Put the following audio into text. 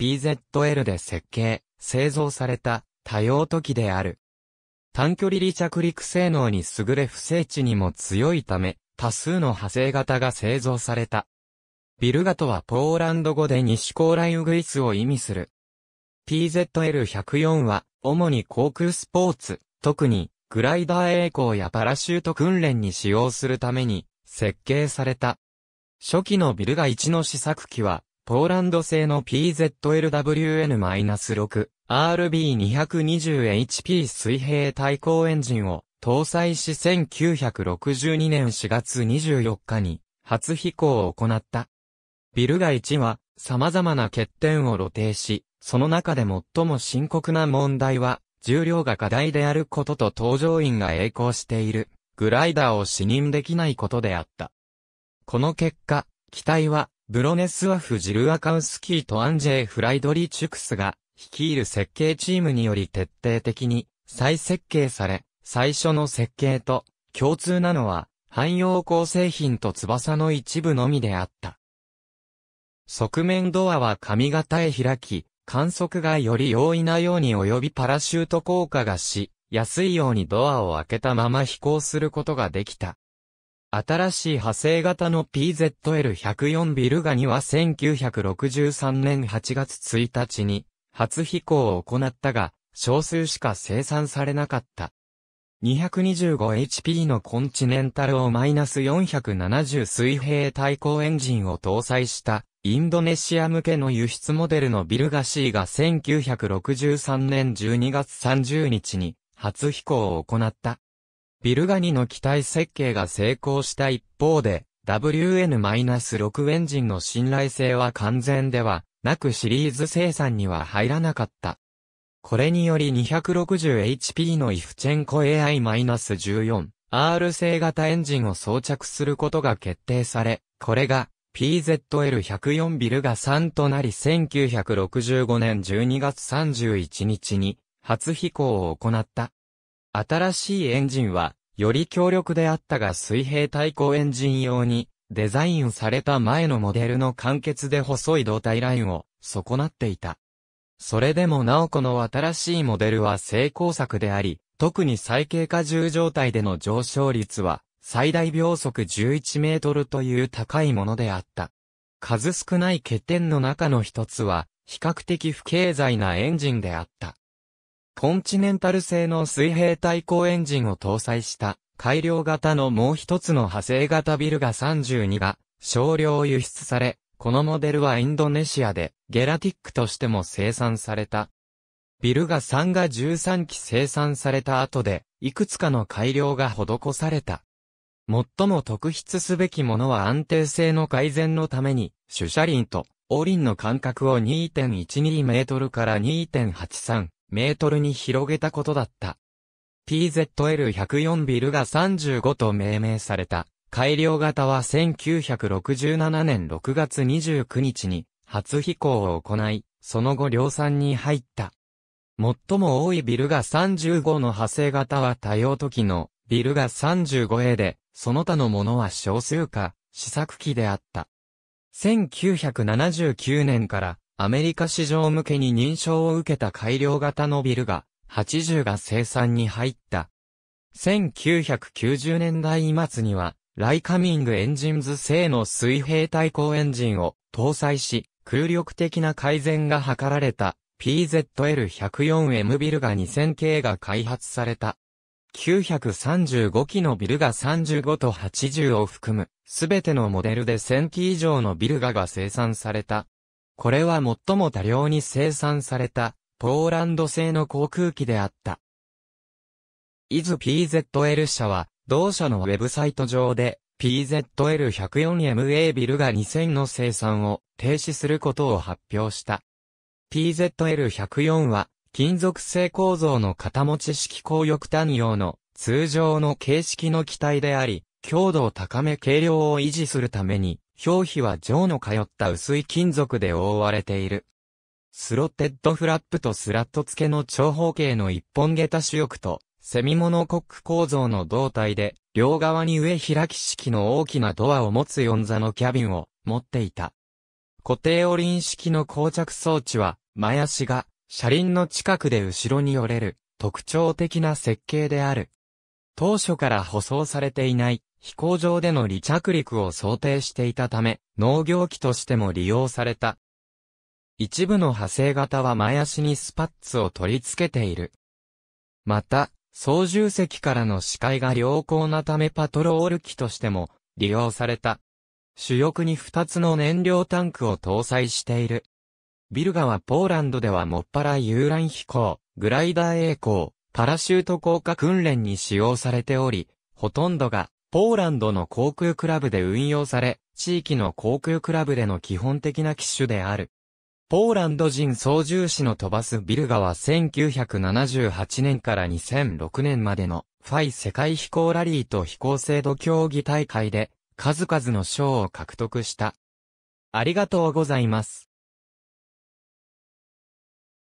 PZL で設計、製造された多用途機である。短距離離着陸性能に優れ不正地にも強いため、多数の派生型が製造された。ビルガとはポーランド語で西高ライウグイスを意味する。PZL104 は、主に航空スポーツ、特に、グライダー栄光やパラシュート訓練に使用するために、設計された。初期のビルガ1の試作機は、ポーランド製の PZLWN-6、RB220HP 水平対向エンジンを搭載し1962年4月24日に初飛行を行った。ビルガ1は様々な欠点を露呈し、その中で最も深刻な問題は重量が課題であることと搭乗員が栄光しているグライダーを視認できないことであった。この結果、機体はブロネスワフ・ジルアカウスキーとアンジェイ・フライドリチュクスが率いる設計チームにより徹底的に再設計され、最初の設計と共通なのは汎用構成品と翼の一部のみであった。側面ドアは髪型へ開き、観測がより容易なように及びパラシュート効果がし、安いようにドアを開けたまま飛行することができた。新しい派生型の PZL104 ビルガニは1963年8月1日に初飛行を行ったが、少数しか生産されなかった。225HP のコンチネンタルをマイナス470水平対抗エンジンを搭載したインドネシア向けの輸出モデルのビルガシーが1963年12月30日に初飛行を行った。ビルガニの機体設計が成功した一方で、WN-6 エンジンの信頼性は完全ではなくシリーズ生産には入らなかった。これにより 260HP のイフチェンコ AI-14R 製型エンジンを装着することが決定され、これが PZL104 ビルガ3となり1965年12月31日に初飛行を行った。新しいエンジンは、より強力であったが水平対向エンジン用に、デザインされた前のモデルの完結で細い胴体ラインを損なっていた。それでもなおこの新しいモデルは成功作であり、特に最軽荷重状態での上昇率は最大秒速11メートルという高いものであった。数少ない欠点の中の一つは比較的不経済なエンジンであった。コンチネンタル製の水平対向エンジンを搭載した改良型のもう一つの派生型ビルガ32が少量輸出され、このモデルはインドネシアでゲラティックとしても生産された。ビルガ3が13機生産された後で、いくつかの改良が施された。最も特筆すべきものは安定性の改善のために、主車輪と、オ輪の間隔を2.12メートルから2.83メートルに広げたことだった。PZL104 ビルが35と命名された。改良型は1967年6月29日に初飛行を行い、その後量産に入った。最も多いビルが35の派生型は多用途機のビルが 35A で、その他のものは少数か、試作機であった。1979年からアメリカ市場向けに認証を受けた改良型のビルが、80が生産に入った。1990年代末には、ライカミングエンジンズ製の水平対向エンジンを搭載し、空力的な改善が図られた PZL104M ビルガ2000系が開発された。935機のビルガ35と80を含む、すべてのモデルで1000機以上のビルガが生産された。これは最も多量に生産された、ポーランド製の航空機であった。イズ PZL 社は、同社のウェブサイト上で、PZL104MA ビルが2000の生産を停止することを発表した。PZL104 は、金属製構造の型持ち式高翼単用の通常の形式の機体であり、強度を高め軽量を維持するために、表皮は上の通った薄い金属で覆われている。スロッテッドフラップとスラット付けの長方形の一本下駄主翼と、セミモノコック構造の胴体で、両側に上開き式の大きなドアを持つ四座のキャビンを持っていた。固定オリン式の膠着装置は、前足が車輪の近くで後ろに折れる特徴的な設計である。当初から舗装されていない飛行場での離着陸を想定していたため、農業機としても利用された。一部の派生型は前足にスパッツを取り付けている。また、操縦席からの視界が良好なためパトロール機としても利用された。主翼に2つの燃料タンクを搭載している。ビルガはポーランドではもっぱら遊覧飛行、グライダー栄光、パラシュート降下訓練に使用されており、ほとんどがポーランドの航空クラブで運用され、地域の航空クラブでの基本的な機種である。ポーランド人操縦士の飛ばすビルガは1978年から2006年までのファイ世界飛行ラリーと飛行制度競技大会で数々の賞を獲得した。ありがとうございます。